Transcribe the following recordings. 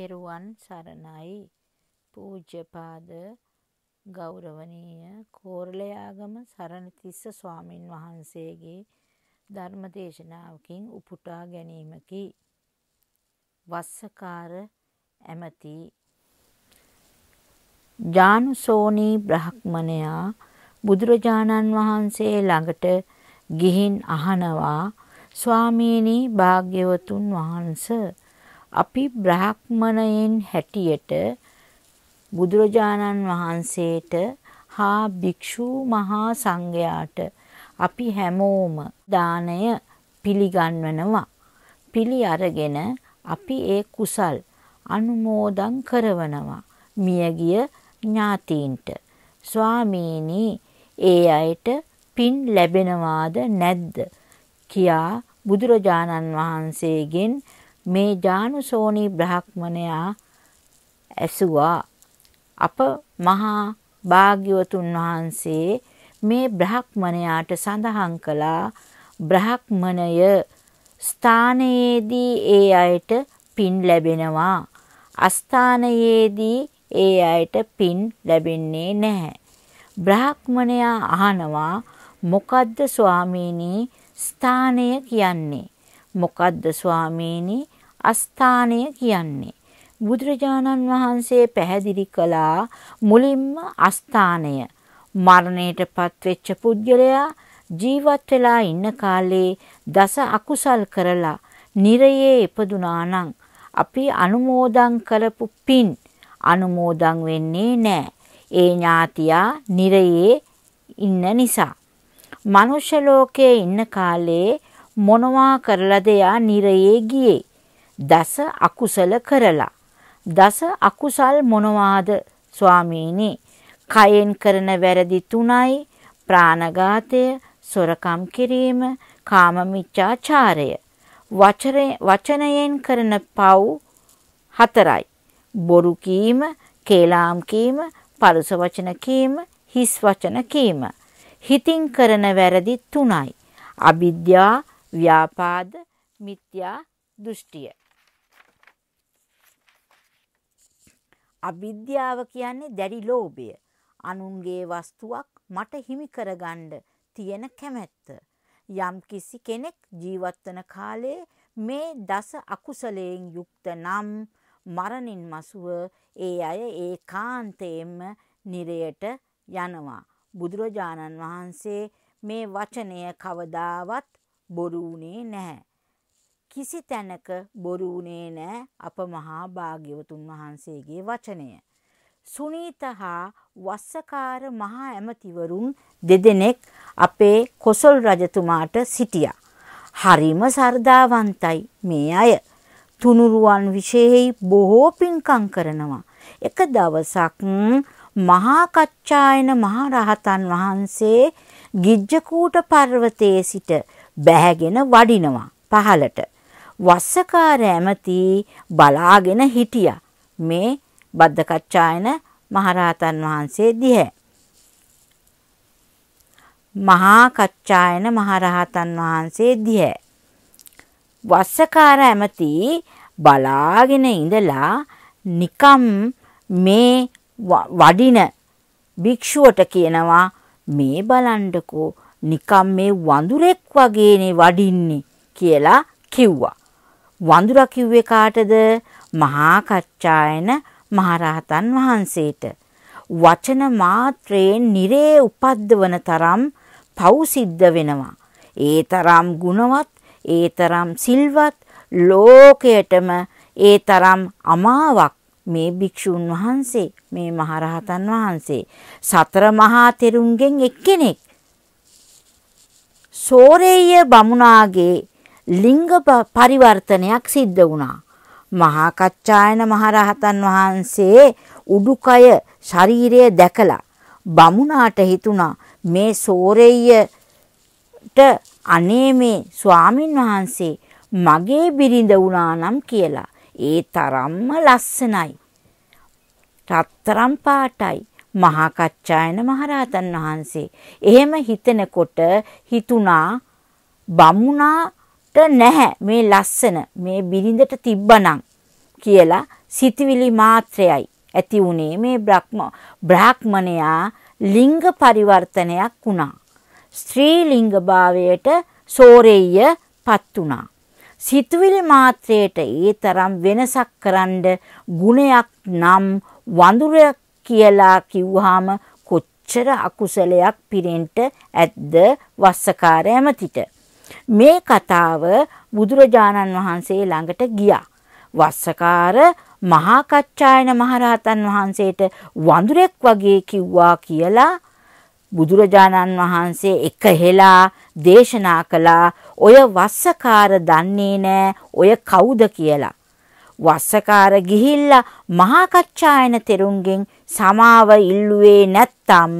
තෙරුවන් සරණයි පූජ්‍යපාද ගෞරවනීය කෝරළයාගම සරණතිස්ස ස්වාමින් වහන්සේගේ ධර්ම දේශනාවකින් උපුටා ගැනීමකි. වස්සකාර ඇමති ජානුසෝනී බ්‍රහ්මණයා බුදුරජාණන් වහන්සේ ළඟට ගිහින් අහනවා ස්වාමීනි භාග්‍යවතුන් වහන්සේ අපි බ්‍රාහ්මණයෙන් හැටියට බුදුරජාණන් වහන්සේට හා භික්ෂු මහා සංඝයාට අපි හැමෝම දානය පිළිගන්වනවා. පිළි අරගෙන අපි ඒ කුසල් අනුමෝදන් කරවනවා. මියගිය ඥාතීන්ට. ස්වාමීනි ඒ අයට පින් ලැබෙනවාද නැද්ද කියා බුදුරජාණන් වහන්සේගෙන් මේ ජානුසෝනි බ්‍රහ්මණයා ඇසුවා අප මහා භාග්‍යවතුන් වහන්සේ මේ බ්‍රහ්මණයාට සඳහන් කළා බ්‍රහ්මණය ස්ථානයේදී ඒ අයට පින් ලැබෙනවා අස්ථානයේදී ඒ අයට පින් ලැබෙන්නේ නැහැ බ්‍රහ්මණයා අහනවා මොකද්ද ස්වාමීනි ස්ථානය කියන්නේ මොකද්ද ස්වාමීනි අස්ථානය කියන්නේ? බුදුරජාණන් වහන්සේ පැහැදිලි කළා මුලින්ම අස්ථානය මරණයටපත් වෙච්ච පුද්ගලයා ජීවත් වෙලා ඉන්න කාලේ දස අකුසල් කරලා නිරයේ ඉපදුනා නම් අපි අනුමෝදන් කරපු පින් අනුමෝදන් වෙන්නේ නැහැ. ඒ ඥාතියා නිරයේ ඉන්න නිසා. මනුෂ්‍ය ලෝකයේ ඉන්න කාලේ මොනවා කරලාද එයා නිරයේ ගියේ? දස අකුසල කරලා. දස අකුසල් මොනවාද ස්වාමීනි? කයෙන් කරන වැරදි තුනයි ප්‍රාණඝාතය, සොරකම් කිරීම, කාම මිච්ඡාචාරය. වචනයෙන් කරන පව් හතරයි. බොරු කීම, කේලාම් කීම, පරුස වචන කීම, හිස් වචන කීම. හිතින් කරන වැරදි තුනයි. අවිද්‍යා, ව්‍යාපාද මිත්‍යා දෘෂ්ටිය. අවිද්‍යාව කියන්නේ දැඩි ලෝභය. අනුන්ගේ වස්තුවක් මට හිමි කරගන්න තියෙන කැමැත්ත. යම් කිසි කෙනෙක් ජීවත්වන කාලයේ මේ දස අකුසලයෙන් යුක්ත නම් මරණින් මසුව ඒ අය ඒ කාන්තයෙන්ම නිරයට යනවා. බුදුරජාණන් වහන්සේ මේ වචනය කවදාවත් බොරු වුණේ නැහැ. කිසි තැනක බොරු වුණේ නැහැ අප මහා භාග්‍යවතුන් වහන්සේගේ වචනය. සුනීත හා වස්සකාර මහා ඇමතිවරුන් දෙදෙනෙක් අපේ කොසල් රජතුමාට සිටියා. හරිම සර්දාවන්තයි මේ අය. තුනුරුවන් විශේෂයි බොහෝ පින්කම් කරනවා. එක දවසක් මහා කච්චායන මහ රහතන් වහන්සේ ගිජ්ජකූට පර්වතයේ සිට බැහැගෙන වඩිනවා පහලට. වස්සකාර ඇමති බලාගෙන හිටියා. මේ බද්දකච්චායන මහරහතන් වහන්සේ දිහැ. මහා කච්චායන මහරහතන් වහන්සේ දිහැ. වස්සකාර ඇමති බලාගෙන ඉඳලා නිකම් මේ වඩින භික්ෂුවට කියනවා මේ බලන්ඩකෝ නිකම් මේ වඳුරෙක් වගේනේ වඩින්නේ කියලා කිව්වා. වඳුරා කිව්වේ කාටද? මහා කච්චායන මහරහතන් වහන්සේට. වචන මාත්‍රයෙන් නිරේ උපද්දවන තරම් පව් සිද්ධ වෙනවා. ඒ තරම් ගුණවත්, ඒ තරම් සිල්වත් ලෝකයටම ඒ තරම් අමාවක් මේ භික්ෂුන් වහන්සේ මේ මහරහතන් වහන්සේ සතර මහා තෙරුන්ගෙන් එක්කෙනෙක් සෝරේය බමුණාගේ ලිංග පරිවර්තනයක් සිද්ධ වුණා. මහා කච්චායන මහරහතන් වහන්සේ උඩුකය ශරීරය දැකලා බමුණාට හිතුණා මේ සෝරෙය්යට අනේ මේ ස්වාමින් වහන්සේ මගේ බිරිඳ වුණා නම් කියලා. ඒ තරම්ම ලස්සනයි. රත්තරම් පාටයි. මහා කච්චායන මහරහතන් වහන්සේ. එහෙම හිතනකොට හිතුණා බමුණාට නැහැ මේ ලස්සන මේ බිරිඳට තිබ්බනම් කියලා සිතවිලි මාත්‍රයයි ඇති වුණේ මේ බ්‍රහ්ම බ්‍රාහ්මණයා ලිංග පරිවර්තනයක් වුණා. ස්ත්‍රී ලිංග භාවයට සෝරෙය්‍යපත් වුණා. සිතුවිලි මාත්‍රයට ඒ තරම් වෙනසක් කරන්න ගුණයක් නම් වඳුරක් කියලා කිව්වහම කොච්චර අකුසලයක් පිරෙන්ට ඇද්ද වස්සකාර ඇමතිට. මේ කතාව බුදුරජාණන් වහන්සේ ළඟට ගියා. වස්සකාර මහා කච්චායන මහරහතන් වහන්සේට වඳුරෙක් වගේ කිව්වා කියලා බුදුරජාණන් වහන්සේ එකහෙලා දේශනා කළා ඔය වස්සකාර දන්නේ නෑ ඔය කවුද කියලා. වස්සකාර ගිහිල්ලා මහා කච්චායන තෙරුන්ගෙන් සමාව ඉල්ලුවේ නැත්තම්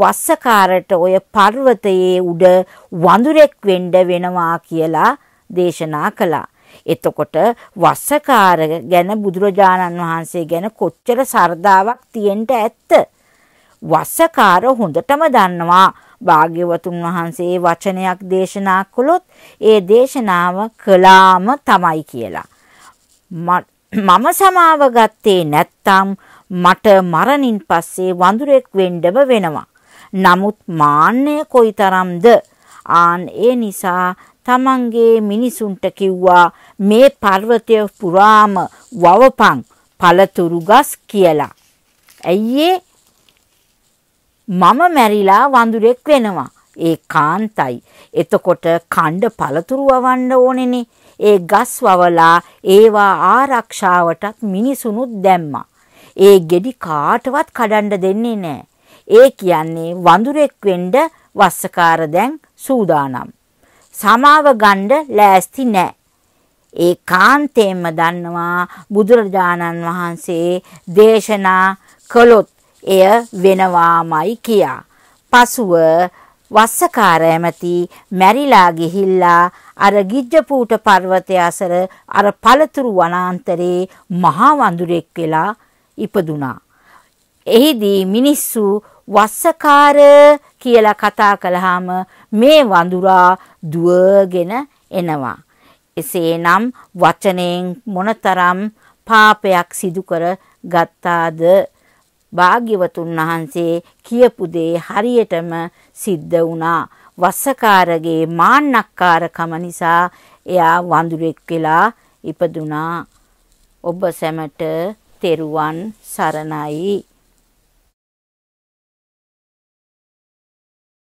වස්සකාරට ඔය පර්වතයේ උඩ වඳුරෙක් වෙන්න වෙනවා කියලා දේශනා කළා. එතකොට වස්සකාර ගැන බුදුරජාණන් වහන්සේ ගැන කොච්චර සරදාවක් තියෙන්න ඇත්ද? වස්සකාර හොඳටම දන්නවා භාග්‍යවතුන් වහන්සේ වචනයක් දේශනා කළොත් ඒ දේශනාව කළාම තමයි කියලා. මම සමාව ගත්තේ නැත්තම් මට මරණින් පස්සේ වඳුරෙක් වෙන්නම වෙනවා. නමුත් මාන්නය කොයිතරම්ද? ආන් ඒ නිසා තමන්ගේ මිනිසුන්ට කිව්වා මේ පර්වතය පුරාම වවපන් පළතුරු ගස් කියලා. ඇයියේ මම මැරිලා වඳුරෙක් වෙනවා. ඒ කාන්තයි. එතකොට කණ්ඩ පළතුරු වවන්න ඕනේනේ. ඒ ගස් වවලා ඒවා ආරක්ෂාවටත් මිනිසුනුත් දැම්මා. ඒ ගෙඩි කාටවත් කඩන්න දෙන්නේ නැහැ. ඒ කියන්නේ වඳුරෙක් වෙන්න වස්සකාර දැන් සූදානම්. සමාව ගන්න ලෑස්ති නැහැ. ඒ කාන්තේම දන්නවා බුදුරජාණන් වහන්සේ දේශනා කළොත් එය වෙනවාමයි කියා. පසුව වස්සකාර ඇමති මැරිලා ගිහිල්ලා අර ගිජ්ජපූට පර්වතය අසර අර පළතුරු වනාන්තරේ මහා වඳුරෙක් වෙලා ඉපදුනා. එහිදී මිනිස්සු වස්සකාර කියලා කතා කළාම මේ වඳුරා දුවගෙන එනවා. එසේනම් වචනයෙන් මොනතරම් පාපයක් සිදු කර ගත්තාද භාග්‍යවතුන් වහන්සේ කියපු දේ හරියටම සිද්ධ වුණා. වස්සකාරගේ මාන්නක්කාරකම නිසා එයා වඳුරෙක් වෙලා ඉපදුනා. ඔබ සැමට තෙරුවන් සරණයි